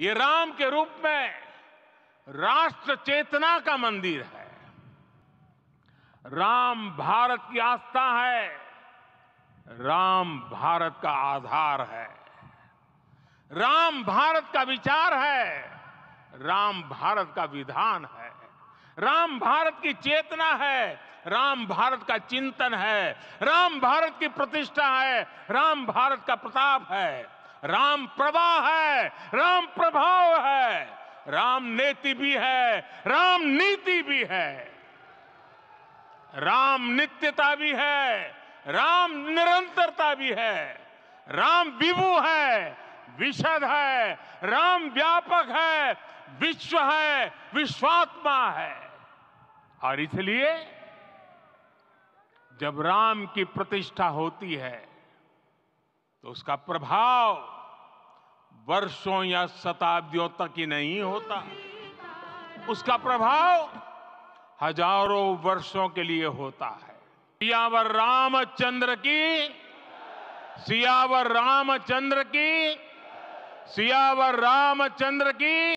ये राम के रूप में राष्ट्र चेतना का मंदिर है राम भारत की आस्था है राम भारत का आधार है राम भारत का विचार है राम भारत का विधान है राम भारत की चेतना है राम भारत का चिंतन है राम भारत की प्रतिष्ठा है राम भारत का प्रताप है राम प्रवाह है राम प्रभाव है राम नेति भी है राम नीति भी है राम नित्यता भी है राम निरंतरता भी है राम विभु है विशद है राम व्यापक है विश्व है विश्वात्मा है और इसलिए जब राम की प्रतिष्ठा होती है तो उसका प्रभाव वर्षों या शताब्दियों तक ही नहीं होता उसका प्रभाव हजारों वर्षों के लिए होता है सियावर रामचंद्र की सियावर रामचंद्र की सियावर रामचंद्र की